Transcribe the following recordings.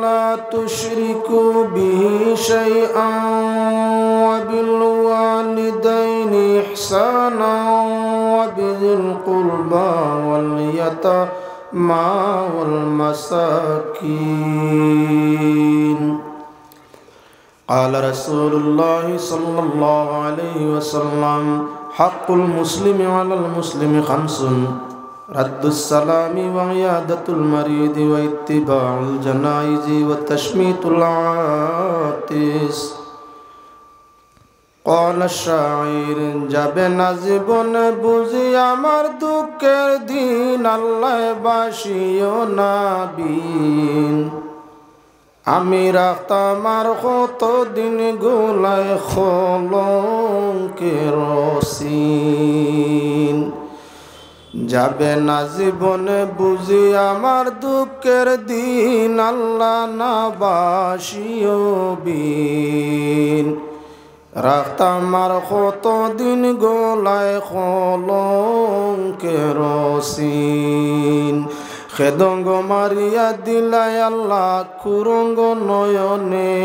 لا تشركوا به شيئا وبالوالدين إحسانا وبذي القربى واليتامى والمساكين قال رسول الله صلى الله عليه وسلم حق المسلم على المسلم خمس رد السلام وعيادة المريض واتباع الجنائز وتشميت العاطس قال الشاعر جب নাজিবন বুঝি আমার দুঃখের দিন আল্লাহ বাসিও না বিন আমি রাখতাম আর কত দিন গোলায় খলকের রসিন যাবে না জীবন বুঝি আমার দুঃখের দিন আল্লাহ না বাসিও বিন রাখতাম কত দিন গোলায় কলঙ্কের সিন খেদঙ্গ মারিয়া দিলাই আল্লাহ কুরঙ্গ নয়নে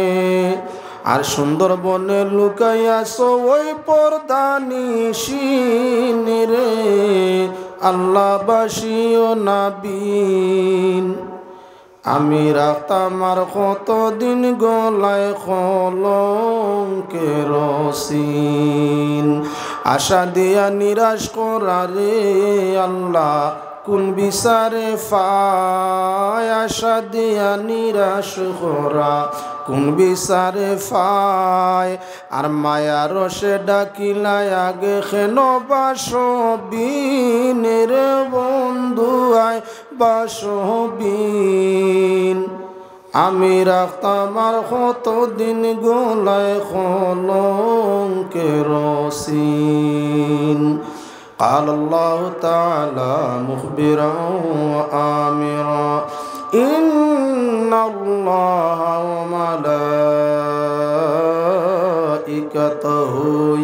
আর সুন্দর বনে লুকাইয়াছ ওই পর্দা নিশিন রে আল্লাহবাসী নাবিন আমি রাখতামার কতদিন গলায় কলঙ্কের রসিন আশা দিয়া নিরাশ করারে আল্লাহ কোন বিচারে আশা দিয়া নিরাশ হরা কোন বিচারে ফায় আর মায়া রসে ডাকিলায় আগে খেন বিনের বন্ধু আয় বিন আমি রাখতাম আর দিন গোলায় খলঙ্কে রসিন قال الله تعالى مخبرا وآمرا إن الله وملائكته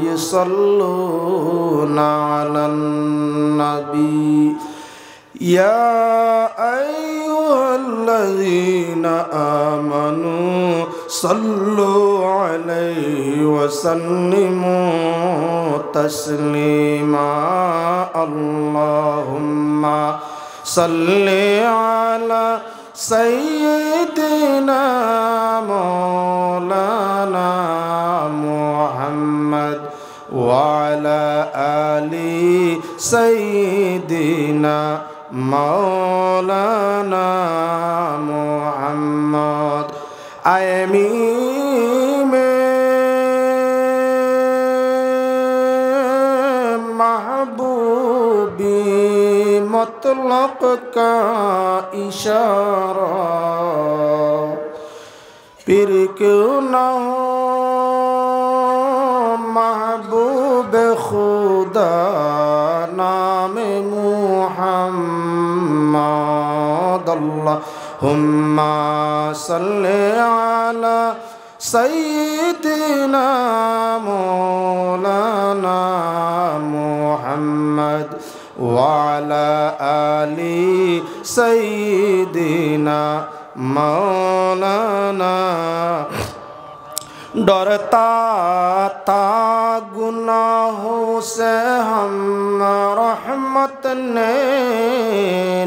يصلون على النبي يا أيها أيها الذين آمنوا صلوا عليه وسلموا تسليما اللهم صل على سيدنا مولانا محمد وعلى آله سيدنا محمد مولانا محمد أيمين محبوبي مطلق اشاره پھر کیوں نہ ہو اللهم صل على سيدنا مولانا محمد وعلى آل سيدنا مولانا ڈرتا تا گناہوں سے ہم رحمت نے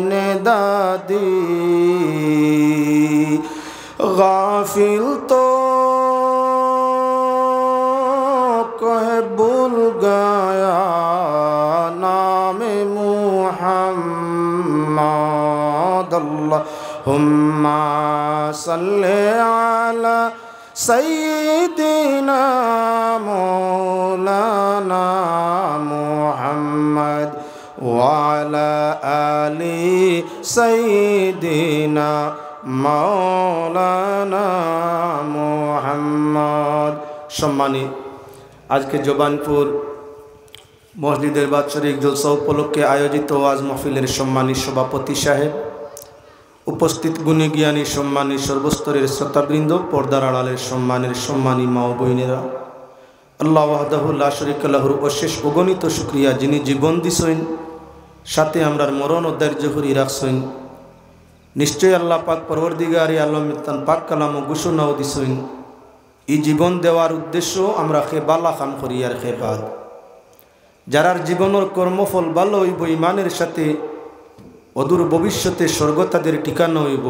ندا دی غافل تو کہ بھول گیا نام محمد اللہ ہم صلی اللہ سيدنا مولانا محمد وعلى آل سيدنا مولانا محمد সম্মানী আজকে জোবানপুর মসজিদের বাৎসরিক জলসা উপলক্ষে আয়োজিত ওয়াজ মাহফিলের সম্মানী সভাপতি সাহেব উপস্থিত গুণী জ্ঞানী সম্মানী সর্বস্তরের শ্রোতাবৃন্দ পর্দার আড়ালের সম্মানের সম্মানী মা বইনেরা আল্লাহ ওয়াহদাহুল্লাহ শরিকাল্লাহর অশেষ অগণিত সুক্রিয়া যিনি জীবন দিছেন সাথে আমরার মরণ ও দার্যহরি রাখছেন নিশ্চয়ই আল্লাহ পাক পরবর্দিগারী আলমিতান পাক কালাম ও ঘোষণাও দিছেন এই জীবন দেওয়ার উদ্দেশ্য আমরা খে বালা খাম করি আর খে বাদ যারার জীবনের কর্মফল ভালো ওই বইমানের সাথে অদূর ভবিষ্যতে স্বর্গ তাদের ঠিকানা হইব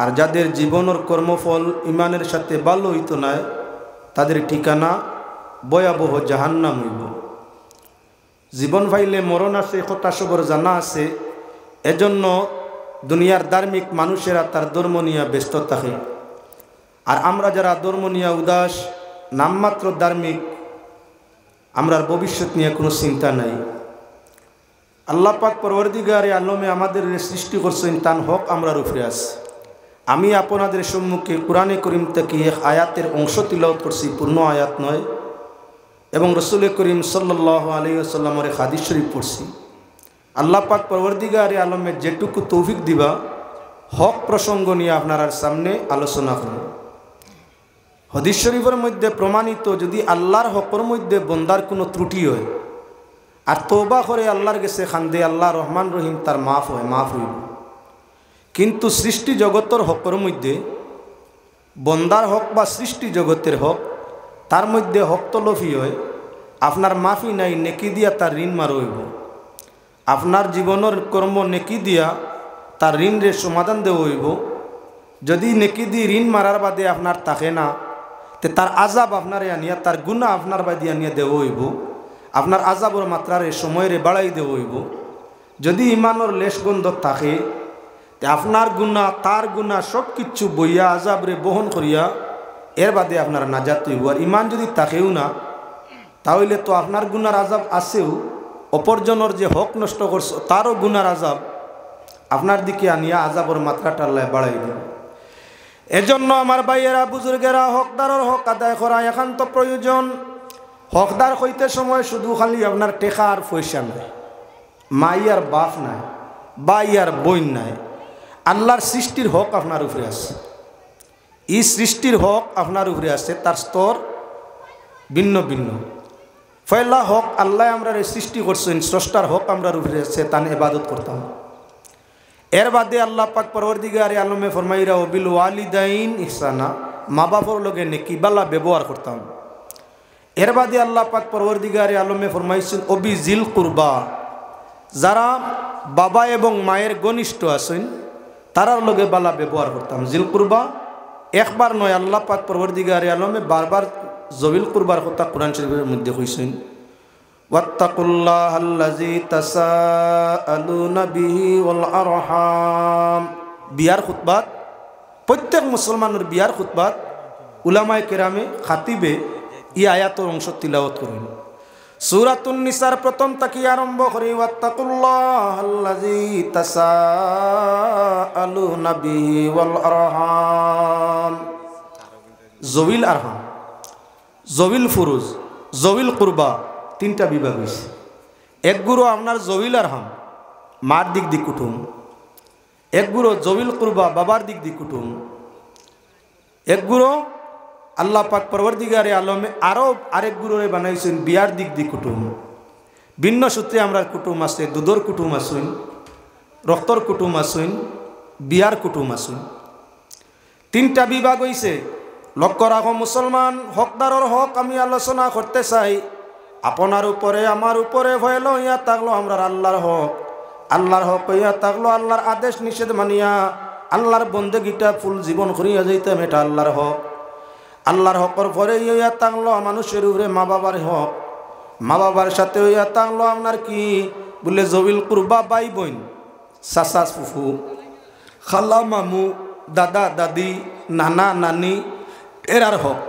আর যাদের ও কর্মফল ইমানের সাথে বাল্য হইত না তাদের ঠিকানা ভয়াবহ জাহান্নাম হইব জীবন ভাইলে মরণ আছে হতাশবর জানা আছে এজন্য দুনিয়ার ধার্মিক মানুষেরা তার ধর্ম নিয়ে ব্যস্ত থাকে আর আমরা যারা ধর্ম নিয়ে উদাস নামমাত্র ধার্মিক আমরা ভবিষ্যৎ নিয়ে কোনো চিন্তা নাই আল্লাহ পাক পরবর্তীগারে আলমে আমাদের সৃষ্টি করছেন তান হক আমরা রুফরে আস আমি আপনাদের সম্মুখে কোরআনে করিম থেকে এক আয়াতের অংশ তিলাওত করছি পূর্ণ আয়াত নয় এবং রসুল করিম সাল্লাহ আলহিহাসাল্লামর এক হাদিস শরীফ পড়ছি আল্লাহ পাক পরবর্তীগারে আলমের যেটুকু তৌফিক দিবা হক প্রসঙ্গ নিয়ে আপনার সামনে আলোচনা করুন হদিস শরীফের মধ্যে প্রমাণিত যদি আল্লাহর হকর মধ্যে বন্দার কোনো ত্রুটি হয় আর তোবা করে আল্লাহর গেছে খান্দে আল্লাহ রহমান রহিম তার মাফ হয় মাফ হইব কিন্তু সৃষ্টি জগতের হকর মধ্যে বন্দার হক বা সৃষ্টি জগতের হক তার মধ্যে হক হয় আপনার মাফি নাই নেকি দিয়া তার ঋণ মার হইব আপনার জীবনের কর্ম নেকি দিয়া তার ঋণের সমাধান দেওয়া হইব যদি নেকি দি ঋণ মারার বাদে আপনার থাকে না তে তার আজাব আপনারে আনিয়া তার গুণা আপনার বাদে আনিয়া দেওয়া হইব আপনার আজাবর এই সময়ের বাড়াই হইব যদি ইমানোর লেশগন্ধ থাকে তে আপনার গুণা তার গুণা সব কিচ্ছু বইয়া আজাবরে বহন করিয়া এর বাদে আপনার নাজাত হইব আর ইমান যদি থাকেও না তাহলে তো আপনার গুণার আজাব আছেও অপরজনের যে হক নষ্ট করছে তারও গুণার আজাব আপনার দিকে আনিয়া আজাবর মাত্রা টাল্লায় বাড়াই দেব এজন্য আমার ভাইয়েরা বুজুর্গেরা হকদারর হক আদায় করা একান্ত প্রয়োজন হকদার হইতে সময় শুধু খালি আপনার টেকা আর পয়সা নাই মাই আর বাপ নাই বাই আর বইন নাই আল্লাহর সৃষ্টির হক আপনার উপরে আছে এই সৃষ্টির হক আপনার উপরে আছে তার স্তর ভিন্ন ভিন্ন ফয়লা হক আল্লাহ আমরা সৃষ্টি করছেন স্রষ্টার হক আমরা উপরে আছে তান এবাদত করতাম এর বাদে আল্লাহ পাক পরবর্তীগারে আলমে ফরমাইরা ওবিল ওয়ালিদাইন ইহসানা মা বাপর লগে বালা ব্যবহার করতাম এর বাদে আল্লাহ পাক পরবর্দিগারে আলমে ফরমাইছেন অবি জিল কুরবা যারা বাবা এবং মায়ের ঘনিষ্ঠ আছেন তারার লগে বালা ব্যবহার করতাম জিল কুরবা একবার নয় আল্লাহ পাক পরবর্দিগারে আলমে বারবার জবিল কুরবার কথা কোরআন শরীফের মধ্যে কইছেন বিয়ার খুতবাত প্রত্যেক মুসলমানের বিয়ার খুতবাত উলামায়ে কেরামে খাতিবে ই আয়াতর অংশ তিলাওত করুন সুরাতুন নিসার প্রথম তাকি আরম্ভ করি জবিল আরহাম জবিল ফুরুজ জবিল কুরবা তিনটা বিভাগ হয়েছে এক গুরু আপনার জবিল আরহাম মার দিক দিক কুটুম এক গুরু জবিল কুরবা বাবার দিক দিক কুটুম এক গুরু আল্লাহ পাক আলমে আরও আরেক গুরুরে বানাইছেন বিয়ার দিক দি কুটুম ভিন্ন সূত্রে আমরা কুটুম আছে দুধর কুটুম আসুন রক্তর কুটুম আসুন বিয়ার কুটুম আসুন তিনটা বিভাগ হইছে লক্ষ্য রাখো মুসলমান হকদারর হক আমি আলোচনা করতে চাই আপনার উপরে আমার উপরে ভয় ইয়া থাকলো আমরা আল্লাহর হক আল্লাহর হক ইয়া থাকলো আল্লাহর আদেশ নিষেধ মানিয়া আল্লাহর বন্দেগীটা ফুল জীবন করিয়া যাইতাম এটা আল্লাহর হক আল্লাহর হকর পরে ইয়া তাংলো মানুষের উপরে মা বাবার হক মা বাবার সাথে ইয়া তাংলো আপনার কি বলে জবিল কুরবা বাই বোন সাসা ফুফু খালা মামু দাদা দাদি নানা নানি এরার হক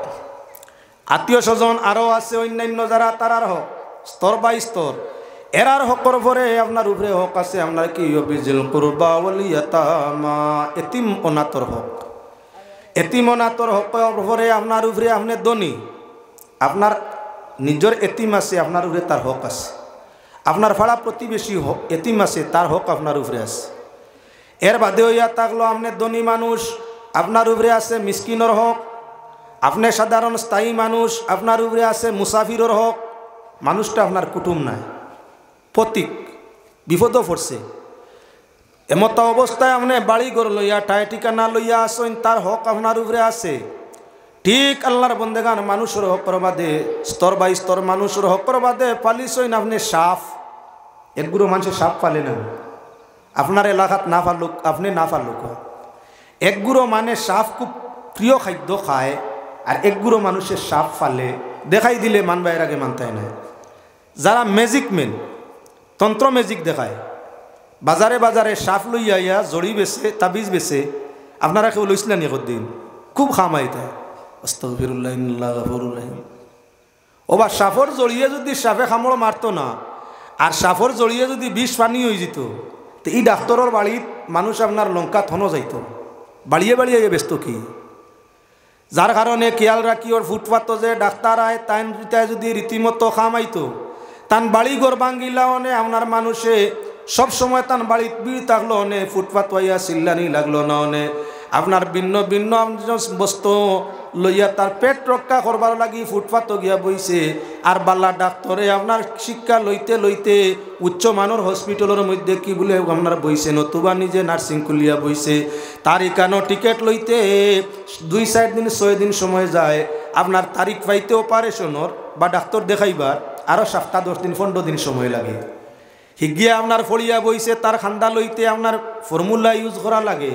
আত্মীয় স্বজন আরও আছে অন্যান্য যারা তারার হক স্তর বাই স্তর এরার হকর পরে আপনার উপরে হক আছে আপনার কি বিজিল কুরবা মা এতিম অনাতর হক তোর হকরে আপনার উপরে আপনি ধনী আপনার নিজের এতিম আছে আপনার উপরে তার হক আছে আপনার ফাড়া প্রতিবেশী এতিম আছে তার হক আপনার উপরে আছে এর বাদে হইয়া থাকলো আপনি ধনী মানুষ আপনার উপরে আছে মিসকিনর হক আপনি সাধারণ স্থায়ী মানুষ আপনার উপরে আছে মুসাফিরর হক মানুষটা আপনার কুটুম নাই প্রতীক বিপদও পড়ছে এমত অবস্থায় আপনি বাড়ি ঘর লইয়া ঠায় ঠিকানা লইয়া আসেন তার হক আপনার উপরে আছে ঠিক আল্লাহর বন্দেগান মানুষের হকর বাদে স্তর বাই স্তর মানুষের হকর বাদে পালিছইন আপনি সাফ একগুলো মানুষের সাপ পালে না আপনার এলাকাত না ফালুক আপনি না ফালুক একগুড়ো মানে সাপ খুব প্রিয় খাদ্য খায় আর একগুড়ো মানুষের সাপ ফালে দেখাই দিলে মানবাইয়ের আগে মানতে না যারা ম্যাজিক মেন তন্ত্র ম্যাজিক দেখায় বাজারে বাজারে সাফ লইয়া জড়ি বেছে তাবিজ বেছে আপনারা কেউ লইছিলেন একদিন খুব ও বা সাফর জড়িয়ে যদি সাফে খামড় মারতো না আর সাফর জড়িয়ে যদি বিষ পানি হয়ে যেত তো এই ডাক্তরের বাড়ির মানুষ আপনার লঙ্কা থনো যাইত বাড়িয়ে বাড়িয়ে ব্যস্ত কি যার কারণে খেয়াল রাখি ওর ফুটপাত যে ডাক্তার আয় তাই যদি রীতিমতো খামাইতো তান বাড়ি গর্বাঙ্গিলা অনে আপনার মানুষে সব সময় তান বাড়িত পিড় থাকলো নে ফুটপাত হইয়া চিল্লানি লাগলো না নে আপনার ভিন্ন ভিন্ন বস্তু লইয়া তার পেট রক্ষা করবার লাগি ফুটপাত গিয়া বইছে আর বাল্লা ডাক্তরে আপনার শিক্ষা লইতে লইতে উচ্চ মানর হসপিটালের মধ্যে কি বলে আপনার বইছে নতুবা নিজে নার্সিং খুলিয়া বইছে তার ইকানো টিকেট লইতে দুই চার দিন ছয় দিন সময় যায় আপনার তারিখ পাইতে অপারেশনের বা ডাক্তার দেখাইবার আরও সাতটা দশ দিন পনেরো দিন সময় লাগে হিগিয়া আপনার ফলিয়া বইছে তার খান্দা লইতে আপনার ফর্মুলা ইউজ করা লাগে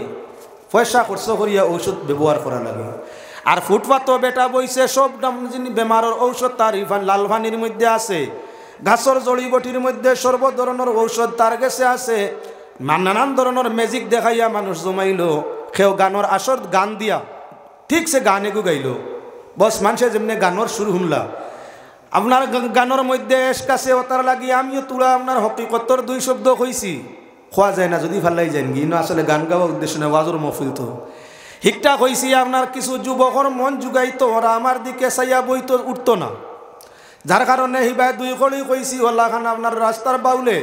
পয়সা খরচ করিয়া ঔষধ ব্যবহার করা লাগে আর ফুটপাতো বেটা বইছে সব বেমারের ঔষধ তার ইভান লালভানির মধ্যে আছে ঘাসর জড়িবটির মধ্যে সর্ব ধরনের ঔষধ তার গেছে আছে নানান ধরনের ম্যাজিক দেখাইয়া মানুষ জমাইল সেও গানের আসর গান দিয়া ঠিক সে গানে গাইল বস মানুষে যেমনি গানর শুরু শুনলা আপনার গানের মধ্যে এস কাছে অতার লাগি আমিও তুলা আপনার হকিকতর দুই শব্দ কইছি খোয়া যায় না যদি ভাল্লাই যায় কিন্তু আসলে গান গাওয়ার উদ্দেশ্য না ওয়াজর মফিল তো হিকটা কইছি আপনার কিছু যুবকর মন যুগাইতো ওরা আমার দিকে বই তো উঠতো না যার কারণে হিবাই দুই কলি কইছি ওল্লা খান আপনার রাস্তার বাউলে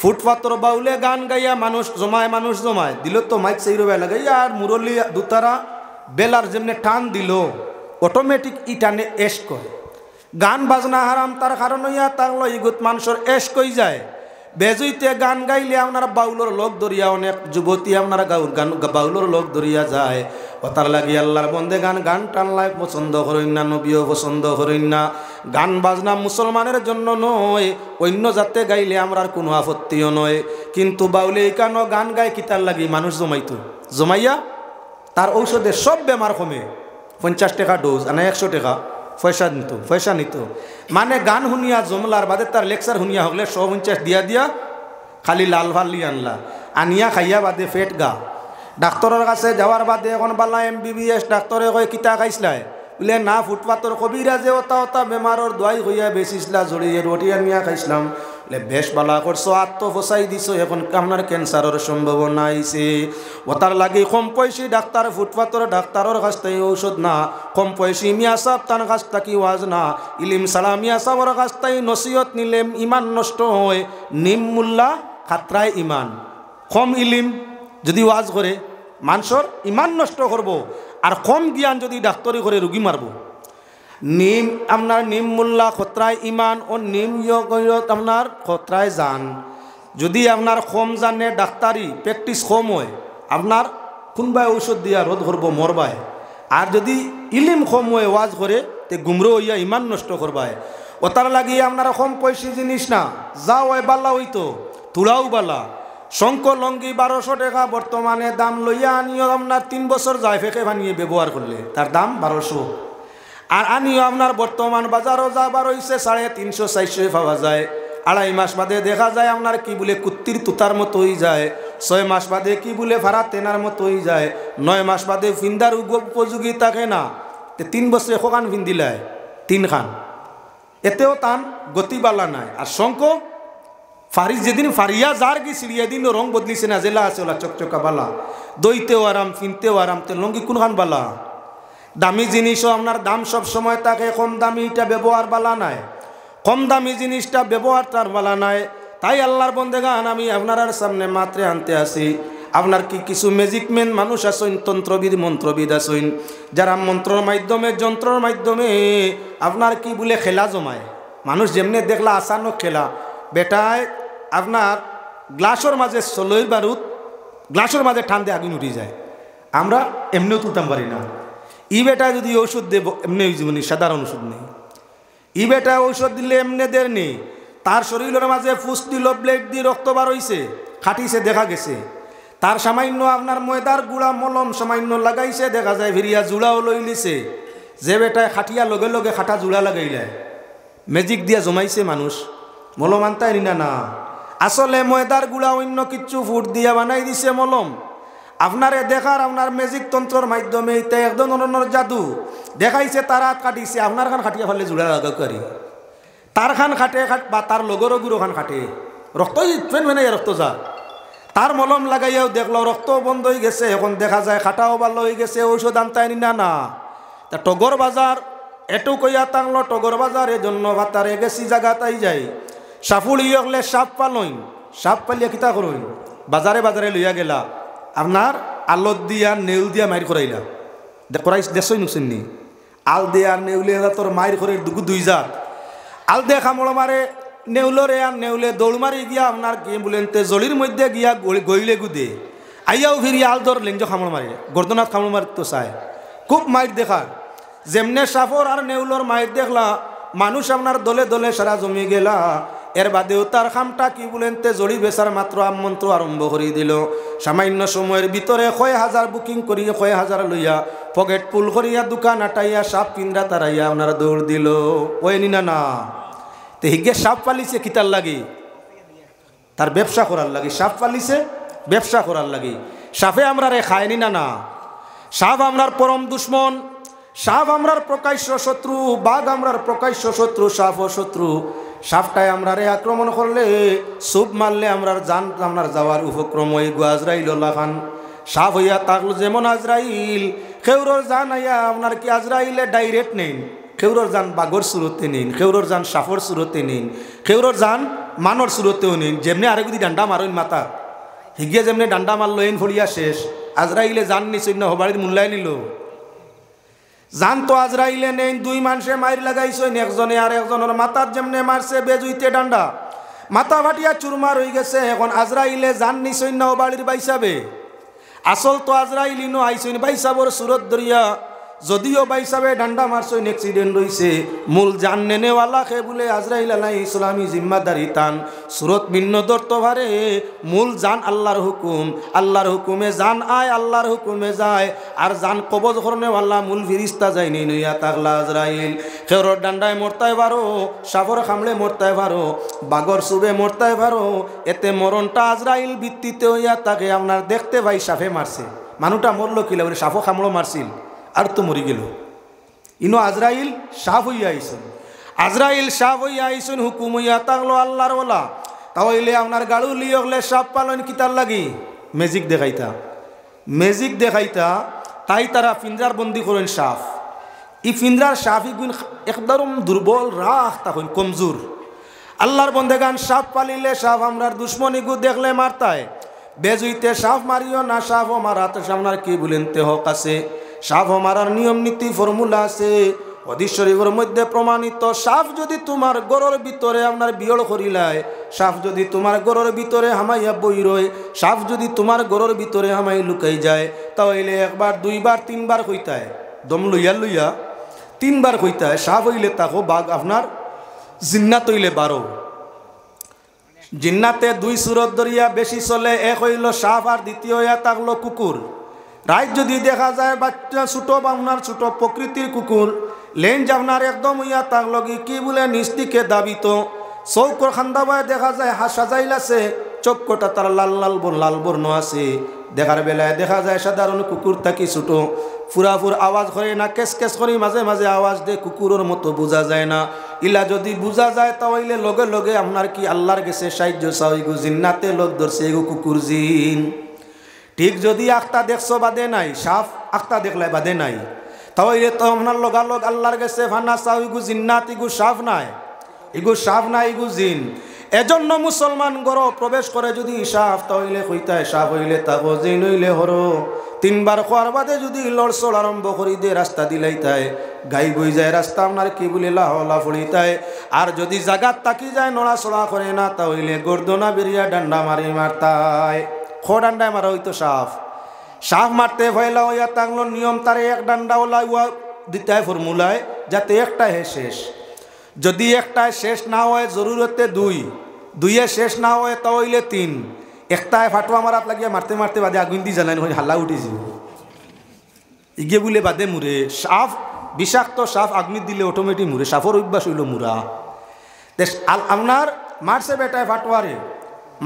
ফুটপাতর বাউলে গান গাইয়া মানুষ জমায় মানুষ জমায় দিল তো মাইক সেই বেলা গাইয়া আর মুরলি দুতারা বেলার যেমনি টান দিল অটোমেটিক ই টানে এস করে গান বাজনা হারাম তার কারণ হইয়া তার লই গুত মানুষের এস কই যায় বেজুইতে গান গাইলে আপনার বাউলর লোক ধরিয়া অনেক যুবতী আপনার গাউর গান বাউলর লোক ধরিয়া যায় ও তার লাগি আল্লাহর বন্দে গান গান টানলায় পছন্দ করেন না নবীও পছন্দ করেন না গান বাজনা মুসলমানের জন্য নয় অন্য জাতে গাইলে আমরা কোনো আপত্তিও নয় কিন্তু বাউলে কেন গান গায় কি তার লাগি মানুষ জমাইতো জমাইয়া তার ঔষধে সব বেমার কমে পঞ্চাশ টাকা ডোজ আনে একশো টাকা পয়সা নিত পয়সা নিত মানে গান শুনিয়া জমলার বাদে তার লেকচার শুনিয়া হলে শ উঞ্চাশ দিয়া দিয়া খালি লাল ভালি আনলা আনিয়া খাইয়া বাদে ফেট গা ডাক্তরের কাছে যাওয়ার বাদে এখন বালা এম বি বি এস ডাক্তরে কয় কিতা খাইছিলায় বোলে না ফুটপাথর কবিরা যে অতা অতা বেমারর দোয়াই হইয়া বেচিছিলা জড়িয়ে রটি আনিয়া খাইছিলাম বেশ ভালো করছো আত্ম ফসাই দিছো এখন আপনার ক্যান্সারের সম্ভাবনা আইছে ও তার লাগে কম পয়সি ডাক্তার ফুটপাথর ডাক্তারের কাছ থেকে ঔষধ না কম পয়সি মিয়া সাহ তার কাছ থাকি ওয়াজ না ইলিম সালাম মিয়া সাহর কাছ থেকে নসিহত নিলেম ইমান নষ্ট হয় নিম মুল্লা খাত্রায় ইমান কম ইলিম যদি ওয়াজ করে মানুষের ইমান নষ্ট করব আর কম জ্ঞান যদি ডাক্তারি করে রুগী মারবো নিম আপনার নিম মোল্লা খতরায় ইমান ও নিম ইয়ত আপনার খতরায় যান যদি আপনার কম জানে ডাক্তারি প্র্যাকটিস কম হয় আপনার কোনবাই ঔষধ দিয়া রোধ করবো মরবায় আর যদি ইলিম কম হয় ওয়াজ করে তে গুমরো হইয়া ইমান নষ্ট করবায় ও তার লাগিয়ে আপনার কম পয়সি জিনিস না যাও ওয় বালা হইতো তুলাও বালা শঙ্কর লঙ্গি বারোশো টাকা বর্তমানে দাম লইয়া আনিও আপনার তিন বছর যায় ফেঁকে বানিয়ে ব্যবহার করলে তার দাম বারোশো আর আনিও আপনার বর্তমান বাজারও বারো হয়েছে সাড়ে তিনশো চারশো পাওয়া যায় আড়াই মাস বাদে দেখা যায় আপনার কি বলে কুত্তির তুতার মতো হয়ে যায় ছয় মাস বাদে কি বলে ভাড়া তেনার মতো হয়ে যায় নয় মাস বাদে ফিন্দার উপযোগী থাকে না তিন বছর এখান ফিন্দিলায় তিন খান এতেও তান গতিবালা নাই আর শঙ্ক ফারি যেদিন ফারিয়া যার কি সিড়িয়া দিন রং বদলিছে না জেলা আছে ওলা চকচকা বালা দইতেও আরাম ফিনতেও আরাম তে লঙ্গি কোনখান বালা দামি জিনিসও আপনার দাম সব সময় তাকে কম দামিটা ব্যবহার বালা নাই কম দামি জিনিসটা ব্যবহার তার বালা নাই তাই আল্লাহর বন্দেগান আমি আপনার সামনে মাত্রে আনতে আসি আপনার কি কিছু ম্যাজিকম্যান মানুষ আসইন তন্ত্রবিদ মন্ত্রবিদ আসইন যারা মন্ত্রর মাধ্যমে যন্ত্রর মাধ্যমে আপনার কি বলে খেলা জমায় মানুষ যেমনি দেখলা আসানো খেলা বেটায় আপনার গ্লাসের মাঝে ষোলোই বারুদ গ্লাসের মাঝে ঠান্ডে আগুন উঠে যায় আমরা এমনিও তুলতাম পারি না ই বেটা যদি ওষুধ দেব এমনি জীবনী সাধারণ ওষুধ নেই ই বেটা ঔষধ দিলে এমনি দের নেই তার শরীরের মাঝে ফুস দিল দিয়ে রক্ত বার হয়েছে খাটিছে দেখা গেছে তার সামান্য আপনার ময়দার গুড়া মলম সামান্য লাগাইছে দেখা যায় ভিড়িয়া জোড়াও লই লিছে যে বেটায় খাটিয়া লগে লগে খাটা জোড়া লাগাইলে মেজিক দিয়া জমাইছে মানুষ মলম আনতায় নিনা না আসলে ময়দার গুড়া অন্য কিচ্ছু ফুট দিয়া বানাই দিছে মলম আপনারে দেখার আপনার ম্যাজিক তন্ত্রর মাধ্যমে এটা একদম অনন্যর জাদু দেখাইছে তারা কাটিছে আপনার খান খাটিয়ে ফেলে জুড়া লাগা করে তার খান খাটে বা তার লগর গুরু খান খাটে রক্ত ট্রেন রক্ত যা তার মলম লাগাইয়াও দেখলো রক্ত বন্ধ হয়ে গেছে এখন দেখা যায় খাটাও বা লই গেছে ঔষধ আনতে না না তা টগর বাজার এটু কইয়া টাঙলো টগর বাজার এজন্য ভাতারে এগেছি জায়গা তাই যাই সাফুল হলে সাপ পালই সাপ পালিয়া কিতা করুন বাজারে বাজারে লইয়া গেলা আপনার আলত দিয়া নেউল দিয়া মাইর করাইলা করাই দেশই নুকছেন নি আল দেয়া নেউলে তোর মাইর করে দুগু দুই জাত আল দেয়া খামড় মারে নেউলরে আর নেউলে দৌড় মারি গিয়া আপনার গিয়ে বলেন তে জলির মধ্যে গিয়া গইলে গুদে আইয়াও ফিরিয়া আল ধর লেঞ্জ খামড় মারিলে গর্দনাথ খামড় মারি তো চায় খুব মাইর দেখা যেমনে সাফর আর নেউলর মাইর দেখলা মানুষ আপনার দলে দলে সারা জমি গেলা এর বাদেও তার খামটা কি বলেন তে জড়ি বেচার মাত্র আমন্ত্র আরম্ভ করে দিল সামান্য সময়ের ভিতরে কয়ে হাজার বুকিং করিয়া কয়ে হাজার লইয়া পকেট পুল করিয়া দোকান আটাইয়া সাপ কিনরা তারাইয়া ওনারা দৌড় দিল ওই নিনা না তে হিগে সাপ পালিছে কিতার লাগে তার ব্যবসা করার লাগে সাপ পালিছে ব্যবসা করার লাগে সাপে আমরা রে খায়নি না না সাপ আমরার পরম দুশ্মন সাপ আমরার প্রকাশ্য শত্রু বাঘ আমরার প্রকাশ্য শত্রু সাপ শত্রু সাপটায় রে আক্রমণ করলে সুপ মারলে আমরার যান আমরার যাওয়ার উপক্রম ওই গুয়াজরাইল্লা খান সাপ হইয়া তাকলো যেমন আজরাইল খেউরোর যান আইয়া আপনার কি আজরাইলে ডাইরেক্ট নেই খেউরোর যান বাঘর সুরতে নিন খেউরোর যান সাফর সুরতে নিন খেউরোর যান মানর সুরতেও নিন যেমনি আরেক যদি ডান্ডা মারেন মাতা হিগিয়ে যেমনি ডান্ডা মারলো এন ফড়িয়া শেষ আজরাইলে যান নিচন্য হবাড়ির মূল্যায় নিল জান তো আজরাইলে নেন দুই মানুষে মাইর লাগাইছেন একজনে আর একজনের মাথার যেমনে মারছে বেজুইতে ডান্ডা মাথা ভাটিয়া চুরমার হয়ে গেছে এখন আজরাইলে জান ও বাড়ির বাইসাবে আসল তো আজরাইলিনো আইসইন বাইসাবর সুরত দরিয়া যদিও বা হিসাবে ডান্ডা মারছ এক্সিডেন্ট রয়েছে মূল জান নেওয়ালা খে বলে আজরাইল আলাই ইসলামী জিম্মাদারি তান সুরত ভিন্ন দর্ত ভারে মূল জান আল্লাহর হুকুম আল্লাহর হুকুমে জান আয় আল্লাহর হুকুমে যায় আর জান কবজ করনেওয়ালা মূল ফিরিস্তা যায়নি নইয়া তাগলা আজরাইল খেরর ডান্ডায় মরতায় পারো সাবর খামলে মরতায় পারো বাগর সুবে মরতায় পারো এতে মরণটা আজরাইল ভিত্তিতে হইয়া তাকে আপনার দেখতে ভাই সাফে মারছে মানুষটা মরলো কিলা বলে সাফো খামলো মারছিল আর তো মরি গেল ইনো আজরাইল সাফ হইয়া আইসন আজরাইল সাফ হইয়া আইসন হুকুম হইয়া তাকলো আল্লাহর ওলা তাহলে আপনার গাড়ু লিয়কলে সাপ পালন কি তার লাগি ম্যাজিক দেখাইতা ম্যাজিক দেখাইতা তাই তারা ফিন্দ্রার বন্দি করেন সাফ ই ফিন্দ্রার সাফি গুণ একদম দুর্বল রাখ তখন কমজোর আল্লাহর বন্দেগান সাপ পালিলে সাফ আমরার দুশ্মনী গু দেখলে মারতায় বেজুইতে সাফ মারিও না সাফ ও মারাতে সামনার কি বলেন তে হক আছে সাপ মারার নিয়ম নীতি ফর্মুলা আছে অদৃশ্য মধ্যে প্রমাণিত সাপ যদি তোমার গরর ভিতরে আপনার বিয়ল করিলায় সাপ যদি তোমার গরর ভিতরে হামাইয়া বই রয় সাপ যদি তোমার গরর ভিতরে হামাই লুকাই যায় তাহলে একবার দুইবার তিনবার হইতায় দম লইয়া লইয়া তিনবার হইতায় সাপ হইলে তাকো বাঘ আপনার জিন্নাত হইলে বারো জিন্নাতে দুই সুরত দরিয়া বেশি চলে এক হইল সাফ আর দ্বিতীয় হইয়া থাকলো কুকুর রাইট যদি দেখা যায় বাচ্চা ছোটো বাংনার ছোটো প্রকৃতির কুকুর লেন জামনার একদম ইয়া তাক লগে কি বলে নিস্তিকে দাবিত চৌকর খান্দাবায় দেখা যায় হাসা আছে চক্ষটা তার লাল লাল লাল বর্ণ আছে দেখার বেলায় দেখা যায় সাধারণ কুকুর থাকি ছোটো ফুরাফুর আওয়াজ করে না কেস কেস করে মাঝে মাঝে আওয়াজ দে কুকুরের মতো বোঝা যায় না ইলা যদি বোঝা যায় তাহলে লগে লগে আপনার কি আল্লাহর গেছে সাহায্য সাহিগু জিন্নাতে লোক ধরছে এগো কুকুর জিন ঠিক যদি আখতা দেখছো বাদে নাই সাফ আখতা দেখলে বাদে নাই তাহলে তো আপনার লোক আল্লাহর গেছে ভান্না চাও ইগু জিন্নাত ইগু সাফ নাই ইগু সাফ নাই ইগু জিন এজন্য মুসলমান গড় প্রবেশ করে যদি সাফ তাহলে হইতায় সাফ হইলে তাব জিন হইলে হরো তিনবার খোয়ার বাদে যদি লড়চড় আরম্ভ করি দিয়ে রাস্তা দিলাইতায় গাই বই যায় রাস্তা আপনার কি বলে লাহলা ফুড়িতায় আর যদি জাগাত তাকি যায় নড়াচড়া করে না তাহলে গর্দনা বেরিয়া ডান্ডা মারি মারতায় খড় ডান্ডায় মারা হইতো সাফ সাফ মারতে ভয়লা হইয়া তাংলো নিয়ম তারে এক ডান্ডা ওলা উয়া দিতে হয় ফর্মুলায় যাতে একটাই হে শেষ যদি একটায় শেষ না হয় জরুরতে দুই দুইয়ে শেষ না হয় তো হইলে তিন একটায় ফাটুয়া মারাত লাগিয়ে মারতে মারতে বাদে আগুন দিয়ে জ্বালাই হয়ে হাল্লা যাব ইগে বুলে বাদে মুরে সাফ বিষাক্ত সাফ আগ্নি দিলে অটোমেটিক মুরে সাফর অভ্যাস হইল মুরা আপনার মারছে বেটায় ফাটোয়ারে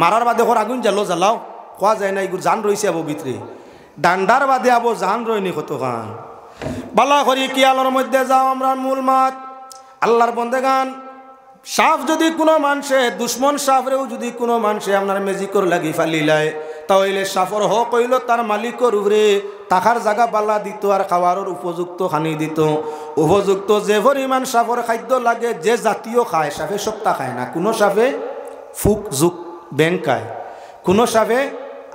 মারার বাদে ওর আগুন জ্বালো জ্বালাও কোয়া যায় না এগুলো জান রয়েছে আবু ভিতরে ডান্ডার বাদে আবু জান রয়নি গান বালা করি কিয়ালোর মধ্যে যাও আমরা মূল মাত আল্লাহর বন্দে গান সাপ যদি কোনো মানুষে দুশ্মন সাপরেও যদি কোনো মানুষে আপনার মেজিকর লাগি ফালি লায় তাহলে সাফর হক হইল তার মালিকর উপরে তাহার জায়গা পাল্লা দিত আর খাওয়ারর উপযুক্ত হানি দিত উপযুক্ত যে পরিমাণ সাফর খাদ্য লাগে যে জাতীয় খায় সাফে সপ্তাহ খায় না কোনো সাফে ফুক জুক ব্যাং খায় কোনো সাফে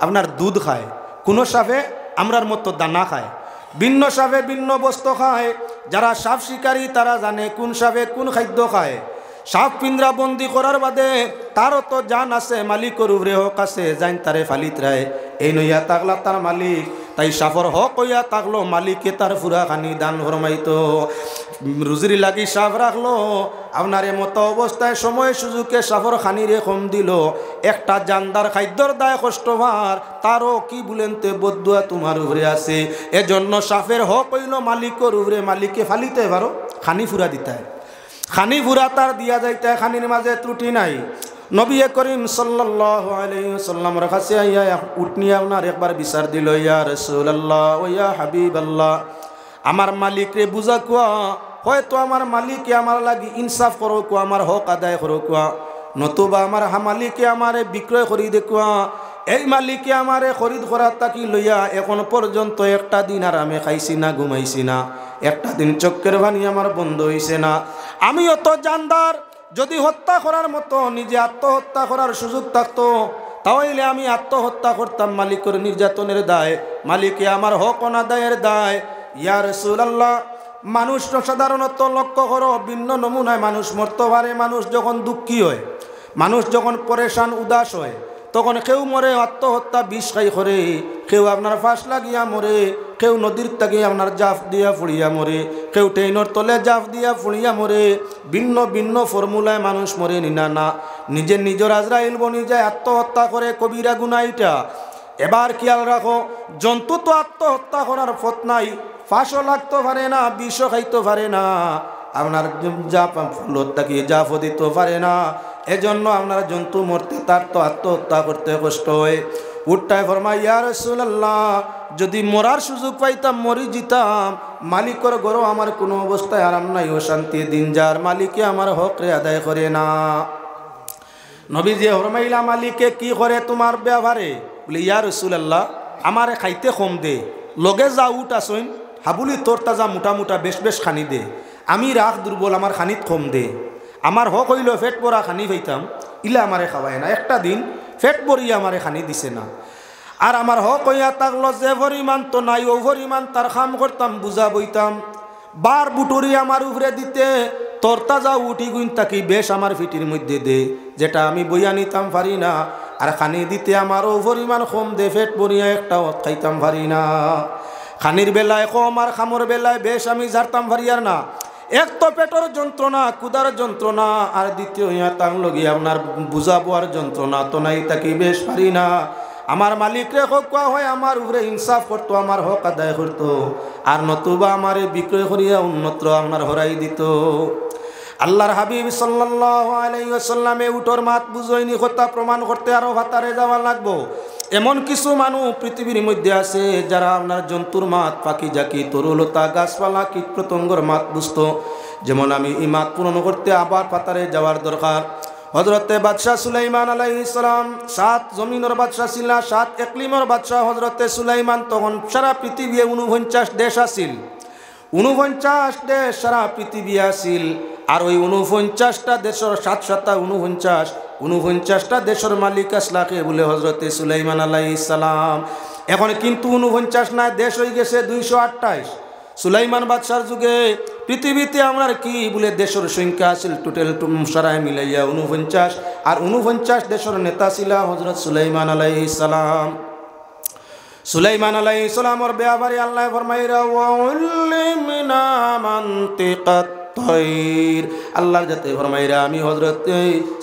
আপনার দুধ খায় কোনো সাপে আমরার মতো দানা খায় ভিন্ন সাপে ভিন্ন বস্তু খায় যারা সাপ শিকারী তারা জানে কোন সাপে কোন খাদ্য খায় সাপ পিন্দ্রা বন্দি করার বাদে তারও তো জান আছে মালিকর উপরে হক আছে জান তারে ফালিত রায় এই নইয়া তাগলা তার মালিক তাই সাফর হক হইয়া তাগলো মালিকে তার ফুরা খানি দান ভরমাইত রুজরি লাগি সাফ রাখলো আপনার মতো অবস্থায় সময় সুযোগে সাফর খানিরে কম দিল একটা জানদার খাদ্যর দায় কষ্টভার তারও কি বলেন তে বদুয়া তোমার উভরে আছে এজন্য সাফের হক হইল মালিকর উপরে মালিকে ফালিতে পারো খানি ফুরা দিতে খানি বুড়াতার দিয়া যাইতে খানির মাঝে ত্রুটি নাই নবী করিম সাল্লাম কাছে আইয়া উঠনিয়া একবার বিচার দিল ইয়া রসুল্লাহ ইয়া হাবিব আল্লাহ আমার মালিকরে বুঝা কুয়া হয়তো আমার মালিকে আমার লাগি ইনসাফ করো কুয়া আমার হক আদায় করো কুয়া নতুবা আমার মালিকে আমার বিক্রয় করি দেখুয়া এই মালিকে আমারে খরিদ করার তাকি লইয়া এখন পর্যন্ত একটা দিন আর আমি খাইছি না ঘুমাইছি না একটা দিন চক্রের বাণী আমার বন্ধ হইছে না আমি অত জানদার যদি হত্যা করার মতো নিজে আত্মহত্যা করার সুযোগ থাকতো তাহলে আমি আত্মহত্যা করতাম মালিকের নির্যাতনের দায় মালিকে আমার হক অনাদায়ের দায় ইয়ার সুলাল্লাহ মানুষ সাধারণত লক্ষ্য করো ভিন্ন নমুনায় মানুষ মরতে পারে মানুষ যখন দুঃখী হয় মানুষ যখন পরেশান উদাস হয় তখন কেউ মরে আত্মহত্যা বিষ খাই করে কেউ আপনার ফাঁস লাগিয়া মরে কেউ নদীর তাকে আপনার জাফ দিয়া ফুড়িয়া মরে কেউ ট্রেনের তলে জাফ দিয়া ফুড়িয়া মরে ভিন্ন ভিন্ন ফর্মুলায় মানুষ মরে নিনা না নিজে নিজ আজরাইল বনি যায় আত্মহত্যা করে কবিরা গুনাইটা এবার খেয়াল রাখো জন্তু তো আত্মহত্যা করার পথ নাই ফাঁসও লাগতে পারে না বিষও খাইতে পারে না আপনার যা ফুলত তাকে জাফও দিতে পারে না এজন্য আপনারা জন্তু মরতে তার তো আত্মহত্যা করতে কষ্ট হয় উঠটায় ফরমা ইয়ার রসুল্লাহ যদি মরার সুযোগ পাইতাম মরি জিতাম মালিকর গরো আমার কোনো অবস্থায় আরাম নাই ও শান্তি দিন যার মালিকে আমার হক রে আদায় করে না যে হরমাইলা মালিকে কি করে তোমার ব্যবহারে বলি ইয়ার রসুল্লাহ আমার খাইতে কম দে লগে যা উঠ আসইন হাবুলি তোর তাজা মোটা মোটা বেশ বেশ খানি দে আমি রাখ দুর্বল আমার খানিত কম দে আমার হক হইল ফেট পরা খানি পাইতাম ইলা আমারে খাওয়ায় না একটা দিন ফেট পরি আমারে খানি দিছে না আর আমার হক হইয়া তাকল যে ভরিমান তো নাই ও ভরিমান তার খাম করতাম বুঝা বইতাম বার বুটুরি আমার উপরে দিতে তোর তাজা উঠি গুন তাকি বেশ আমার ফিটির মধ্যে দে যেটা আমি বইয়া নিতাম পারি না আর খানি দিতে আমার ও পরিমাণ কম দে ফেট পরিয়া একটা হত খাইতাম পারি না খানির বেলায় কম আর খামর বেলায় বেশ আমি জারতাম ভারিয়ার না এক তো পেটর যন্ত্রণা কুদার যন্ত্রণা আর দ্বিতীয় ইয়া তাং লগি আপনার বুঝাবোয়ার যন্ত্রণা তো নাই তাকি বেশ পারি না আমার মালিকরে হোক কোয়া হয় আমার উপরে ইনসাফ করতো আমার হক আদায় করতো আর নতুবা আমার বিক্রয় করিয়া অন্যত্র আপনার হরাই দিত আল্লাহর হাবিব সাল্লাহ আলাইসাল্লামে উঠোর মাত বুঝইনি কথা প্রমাণ করতে আরও ভাতারে যাওয়া লাগবো এমন কিছু মানুষ পৃথিবীর মধ্যে আছে যারা আপনার জন্তুর মাত পাখি জাকি তরুলতা গাছপালা কীট প্রত্যঙ্গর মাত বুঝত যেমন আমি এই মাত পূরণ করতে আবার পাতারে যাওয়ার দরকার হজরতে বাদশাহ সুলাইমান আলাই ইসলাম সাত জমিনের বাদশাহ ছিল সাত একলিমর বাদশাহ হজরতে সুলাইমান তখন সারা পৃথিবী উনপঞ্চাশ দেশ আসিল উনপঞ্চাশ দেশ সারা পৃথিবী আসিল আর ওই উনপঞ্চাশটা দেশের সাত সাতটা উনপঞ্চাশ উনপঞ্চাশটা দেশের মালিক আসলাকে বলে হজরতে সুলাইমান আলাই ইসালাম এখন কিন্তু উনপঞ্চাশ নয় দেশ হয়ে গেছে দুইশো আটাইশ সুলাইমান বাদশার যুগে পৃথিবীতে আমার কি বলে দেশের সংখ্যা আছিল টোটাল সারায় মিলাইয়া উনপঞ্চাশ আর উনপঞ্চাশ দেশের নেতা ছিল হজরত সুলাইমান আলাই ইসালাম সুলাইমান আলাই ইসলামর বেয়াবারি আল্লাহ ফরমাইরা ওয়া তৈর আল্লাহ যাতে ফরমাইরা আমি হজরত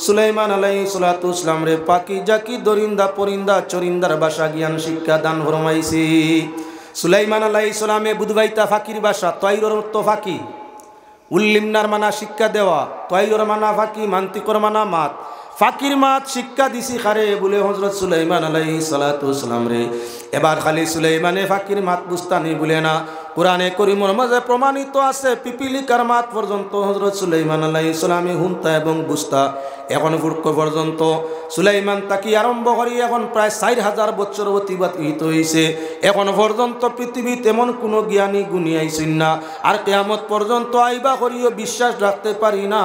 সুলাইমান আলাই সুলাতু ইসলাম রে পাকি জাকি দরিন্দা পরিন্দা চরিন্দার বাসা জ্ঞান শিক্ষা দান ফরমাইছি সুলাইমান আলাই ইসলামে বুধবাইতা ফাকির বাসা তৈরর তো ফাঁকি উল্লিমনার মানা শিক্ষা দেওয়া তৈরর মানা ফাঁকি মান্তিকর মানা মাত ফাকির মাত শিক্ষা দিছি খারে বলে হজরত সুলাইমান আলাই সালাতাম রে এবার খালি সুলাইমানে ফাকির মাত বুস্তানি বলে না কোরআনে করিমর মাঝে প্রমাণিত আছে পিপিলিকার মাত পর্যন্ত হজরত সুলাইমান আল্লাহ ইসলামী হুন্তা এবং বুস্তা এখন ফুটক পর্যন্ত সুলাইমান তাকি আরম্ভ করি এখন প্রায় চার হাজার বছর অতিবাহিত হয়েছে এখন পর্যন্ত পৃথিবী তেমন কোনো জ্ঞানী গুনিয়াইছেন না আর কেয়ামত পর্যন্ত আইবা করিও বিশ্বাস রাখতে পারি না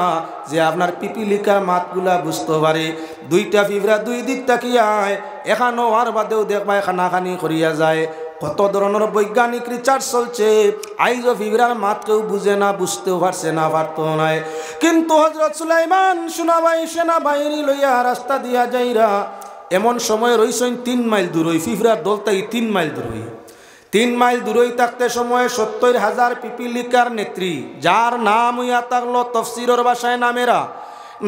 যে আপনার পিপিলিকার মাতগুলা বুঝতে পারে দুইটা পিঁপড়া দুই দিক তাকিয়ায় এখানো আর বাদেও দেখবা খানি করিয়া যায় কত ধরনের বৈজ্ঞানিক রিচার্জ চলছে আইজ ফিবরার মাত কেউ বুঝে না বুঝতেও পারছে না পারত নাই কিন্তু হজরত সুলাইমান সোনাবাই সেনাবাহিনী লইয়া রাস্তা দিয়া যাইরা এমন সময় রইসইন তিন মাইল দূরই ফিফরার দলতাই তিন মাইল দূরই তিন মাইল দূরই থাকতে সময়ে সত্তর হাজার পিপিলিকার নেত্রী যার নাম হইয়া থাকলো তফসিরর বাসায় নামেরা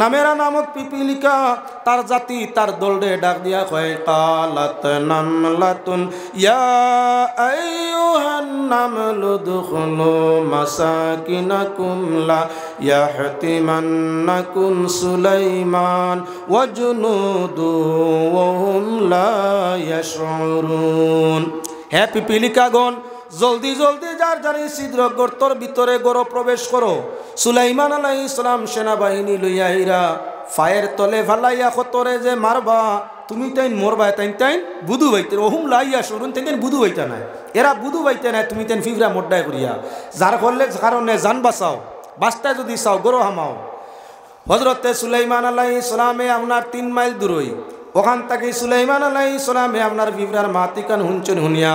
নামেরা নামত পিপিলিকা তার জাতি তার দলডে ডাক দিয়া কয় কালাত লাতুন ইয়া আইয়ুহান নাম লুদখুলু মাসাকিনাকুম লা ইয়াহতিমান্নাকুম সুলাইমান ওয়া জুনুদু ওয়া হুম লা ইয়াশুরুন হে পিপিলিকাগণ জলদি জলদি যার যার ছিদ্র গর্তর ভিতরে গড় প্রবেশ করো সুলাইমান আলাই ইসলাম সেনাবাহিনী লইয়াইরা ফায়ের তলে ভালাইয়া খতরে যে মারবা তুমি তাই মরবা তাইন তাই বুধু বাইতে অহুম লাইয়া সরুন তাই তাইন বুধু বাইতে নাই এরা বুধু বাইতে নাই তুমি তাই ফিভরা মোড্ডায় করিয়া যার করলে কারণে যান বাঁচাও বাস্তায় যদি চাও গরো হামাও হজরতে সুলাইমান আলাই ইসলামে আপনার তিন মাইল দূরই ওখান থেকে সুলাইমান আলাই ইসলামে আপনার বিবরার মাতিকান হুনচুন হুনিয়া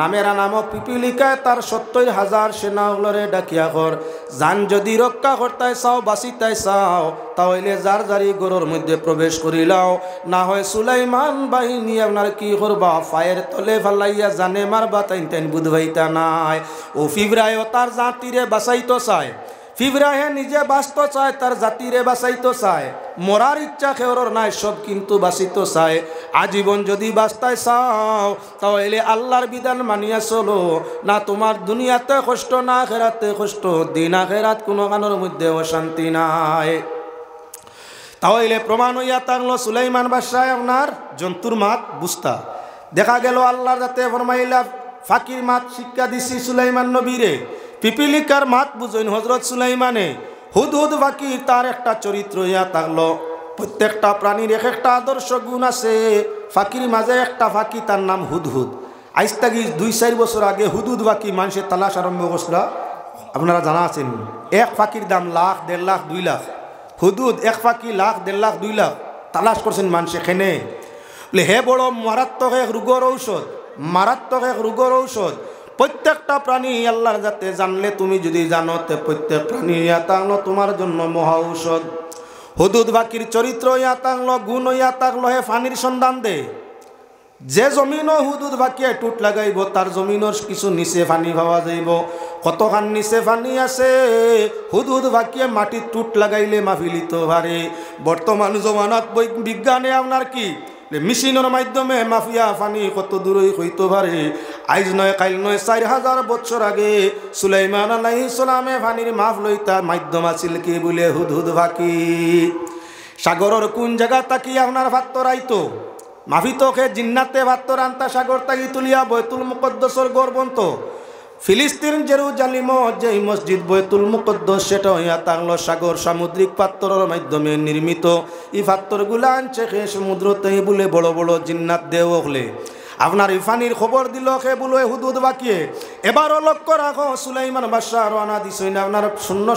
নামেরা নামক পিপিলিকায় তার সত্তর হাজার সেনাগুলোরে ডাকিয়া কর যান যদি রক্ষা করতায় চাও বাঁচিতাই চাও তাহলে যার যারি গরুর মধ্যে প্রবেশ করিলাও না হয় সুলাইমান বাহিনী আপনার কি করবা ফায়ের তলে ফালাইয়া জানে মারবা তাইন তাইন বুধবাইতা নাই ও ফিবরায় তার জাতিরে বাঁচাইতো চায় ফিবরাহে নিজে বাঁচতে চায় তার জাতিরে বাঁচাইতে চায় মরার ইচ্ছা খেওরর নাই সব কিন্তু বাঁচিতে চায় আজীবন যদি বাঁচতায় চাও তাহলে আল্লাহর বিধান মানিয়া চলো না তোমার দুনিয়াতে কষ্ট না খেরাতে কষ্ট দিন খেরাত কোনো কানোর মধ্যে অশান্তি নাই তাহলে প্রমাণ হইয়া থাকলো সুলাইমান বাদশাহ আপনার জন্তুর মাত বুঝতা দেখা গেল আল্লাহর যাতে ফরমাইলা ফাঁকির মাত শিক্ষা দিছি সুলাইমান নবীরে পিপিলিকার মাত বুঝইন হজরত সুলাইমানে হুদ হুদ বাকি তার একটা চরিত্র ইয়া থাকল প্রত্যেকটা প্রাণীর এক একটা আদর্শ গুণ আছে ফাঁকির মাঝে একটা ফাঁকি তার নাম হুদহুদ আজ তাকি দুই চার বছর আগে হুদহুদ বাকি মানুষের তালাশ আরম্ভ করছিল আপনারা জানা আছেন এক ফাঁকির দাম লাখ দেড় লাখ দুই লাখ হুদুদ এক ফাঁকি লাখ দেড় লাখ দুই লাখ তালাশ করছেন মানুষ খেনে বলে হে বড় মারাত্মক এক রোগর ঔষধ মারাত্মক এক রোগর ঔষধ প্রত্যেকটা প্রাণী আল্লাহর যাতে জানলে তুমি যদি জানো তে প্রত্যেক প্রাণী ইয়াতাংল তোমার জন্য মহা ঔষধ হুদুদ বাকির চরিত্র ইয়াতাংল গুণ ইয়াতাংল হে ফানির সন্ধান দে যে জমিনও হুদুদ বাকিয়ে টুট লাগাইব তার জমিনের কিছু নিচে ফানি পাওয়া যাইব কতখান নিচে ফানি আছে হুদুদ বাকিয়ে মাটি টুট লাগাইলে মাফিলিত ভারে বর্তমান জমানাত বিজ্ঞানে আপনার কি মেশিনের মাধ্যমে মাফিয়া ফানি কত দূরই হইতে পারে আইজ নয় কাইল নয় চার হাজার বছর আগে সুলাইমান আলাই ইসলামে ফানির মাফ লইতা মাধ্যম আছিল কি বলে হুদ হুদ ভাকি সাগরের কোন জায়গা তাকি আপনার ভাত তরাইতো মাফিতকে জিন্নাতে ভাত তরান্তা সাগর তাকি তুলিয়া বৈতুল মুকদ্দসর গর্বন্ত ফিলিস্তিন জেরুজালিমও যে মসজিদ বৈতুল মুকদ্দস সেটা হইয়া তাংল সাগর সামুদ্রিক পাত্রর মাধ্যমে নির্মিত এই পাত্রগুলা আনছে সে সমুদ্রতেই বলে বড় বড় জিন্নাত দেও হলে আপনার ইফানির খবর দিল সে বলো হুদুদ বাকিয়ে এবারও লক্ষ্য রাখো সুলাইমান বাদশাহ রানা দিস না আপনার শূন্য